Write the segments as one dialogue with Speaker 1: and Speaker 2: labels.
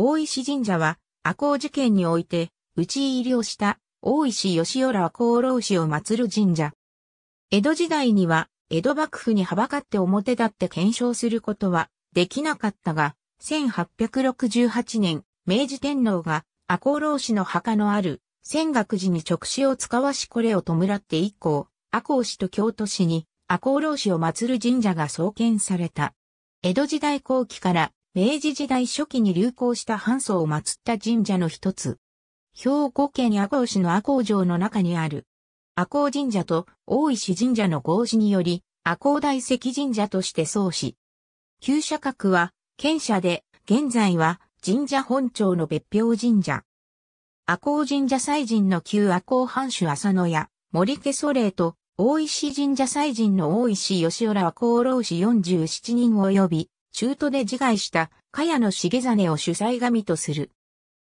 Speaker 1: 大石神社は、赤穂事件において、討ち入りをした、大石義雄ら赤穂浪士を祀る神社。江戸時代には、江戸幕府にはばかって表立って検証することは、できなかったが、1868年、明治天皇が、赤穂浪士の墓のある、泉岳寺に勅使を遣わしこれを弔って以降、赤穂市と京都市に、赤穂浪士を祀る神社が創建された。江戸時代後期から明治時代初期に流行した半祖を祀った神社の一つ。兵庫県赤穂市の赤穂城の中にある。赤穂神社と大石神社の合祀により、赤穂大石神社として創始。旧社格は、県社で、現在は神社本庁の別表神社。赤穂神社祭神の旧赤穂藩主浅野や森家祖霊と大石神社祭神の大石吉浦は功労士47人及び、中途で自害した茅野重真を主催神とする。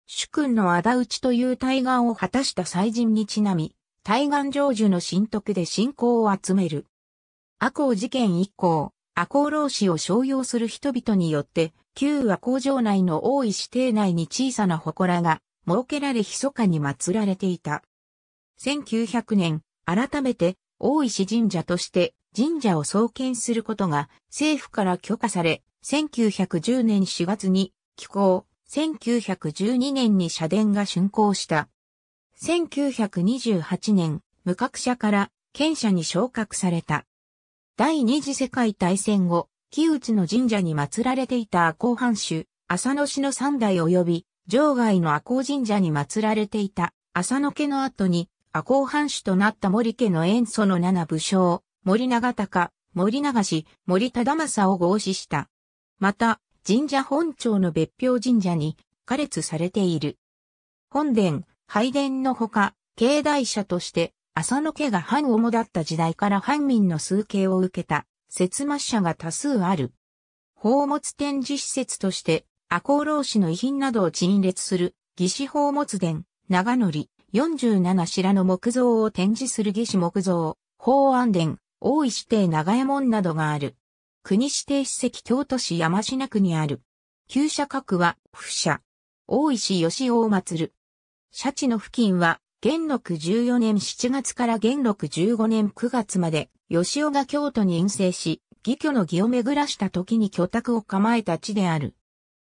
Speaker 1: 主君の仇討ちという対岸を果たした祭人にちなみ、対岸成就の神徳で信仰を集める。阿公事件以降、阿公老子を商用する人々によって、旧阿公城内の大石邸内に小さな祠が設けられ密かに祀られていた。1900年、改めて大石神社として神社を創建することが政府から許可され、1910年4月に寄港、1912年に社殿が竣工した。1928年、無格者から県社に昇格された。第二次世界大戦後、木内の神社に祀られていた赤穂藩主、浅野氏の三代及び、場外の赤穂神社に祀られていた浅野家の後に、赤穂藩主となった森家の塩素の七武将、森長隆、森永氏、森忠政を合祀した。また、神社本庁の別表神社に、加列されている。本殿、拝殿のほか、境内者として、浅野家が藩主だった時代から藩民の数形を受けた、節末者が多数ある。宝物展示施設として、赤穂浪士の遺品などを陳列する、義士宝物殿、長則、47白の木造を展示する義士木造、法安殿、大石邸長屋門などがある。国指定史跡京都市山品区にある。旧社格は、府社。大石義王祭。社地の付近は、元禄14年7月から元禄15年9月まで、吉尾が京都に遠征し、義居の義を巡らした時に居宅を構えた地である。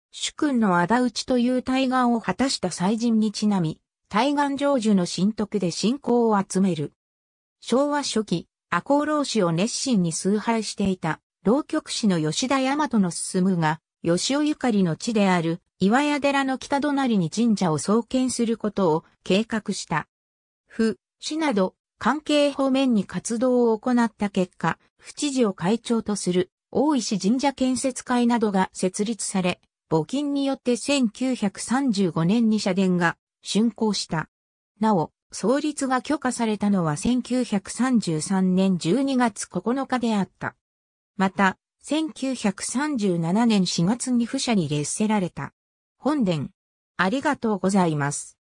Speaker 1: 主君の仇討ちという対岸を果たした祭人にちなみ、対岸成就の神徳で信仰を集める。昭和初期、赤穂老子を熱心に崇拝していた、老局師の吉田大和の進が、吉尾ゆかりの地である岩屋寺の北隣に神社を創建することを計画した。府、市など関係方面に活動を行った結果、府知事を会長とする大石神社建設会などが設立され、募金によって1935年に社殿が竣工した。なお、創立が許可されたのは1933年12月9日であった。また、1937年4月に府社に列せられた。本殿。ありがとうございます。